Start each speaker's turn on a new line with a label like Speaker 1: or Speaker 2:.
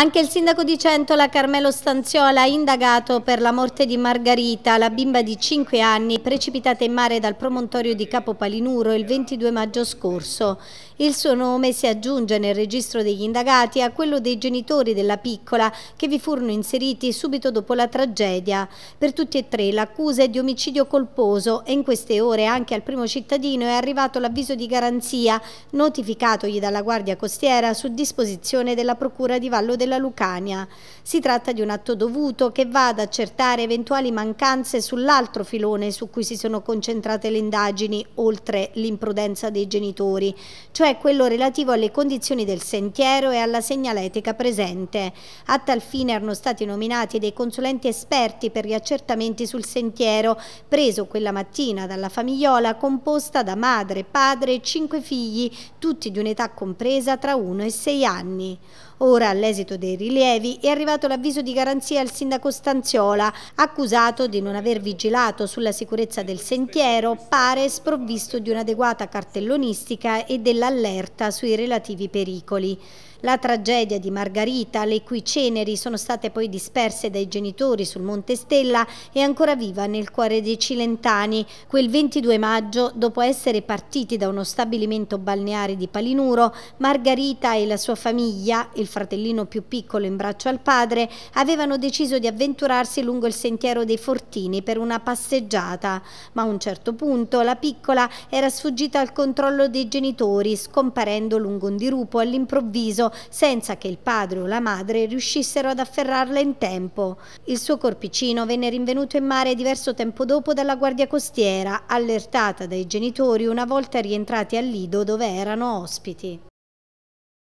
Speaker 1: Anche il sindaco di Centola, Carmelo Stanziola, ha indagato per la morte di Margarita, la bimba di 5 anni, precipitata in mare dal promontorio di Capopalinuro il 22 maggio scorso. Il suo nome si aggiunge nel registro degli indagati a quello dei genitori della piccola, che vi furono inseriti subito dopo la tragedia. Per tutti e tre l'accusa è di omicidio colposo e in queste ore anche al primo cittadino è arrivato l'avviso di garanzia, notificatogli dalla Guardia Costiera su disposizione della Procura di Vallo del della Lucania. Si tratta di un atto dovuto che va ad accertare eventuali mancanze sull'altro filone su cui si sono concentrate le indagini, oltre l'imprudenza dei genitori, cioè quello relativo alle condizioni del sentiero e alla segnaletica presente. A tal fine erano stati nominati dei consulenti esperti per gli accertamenti sul sentiero, preso quella mattina dalla famigliola composta da madre, padre e cinque figli, tutti di un'età compresa tra 1 e 6 anni. Ora, all'esito dei rilievi, è arrivato l'avviso di garanzia al sindaco Stanziola, accusato di non aver vigilato sulla sicurezza del sentiero, pare sprovvisto di un'adeguata cartellonistica e dell'allerta sui relativi pericoli. La tragedia di Margarita, le cui ceneri sono state poi disperse dai genitori sul Monte Stella, è ancora viva nel cuore dei cilentani. Quel 22 maggio, dopo essere partiti da uno stabilimento balneare di Palinuro, Margarita e la sua famiglia, il fratellino più piccolo in braccio al padre, avevano deciso di avventurarsi lungo il sentiero dei Fortini per una passeggiata. Ma a un certo punto la piccola era sfuggita al controllo dei genitori, scomparendo lungo un dirupo all'improvviso senza che il padre o la madre riuscissero ad afferrarla in tempo. Il suo corpicino venne rinvenuto in mare diverso tempo dopo dalla guardia costiera, allertata dai genitori una volta rientrati al Lido dove erano ospiti.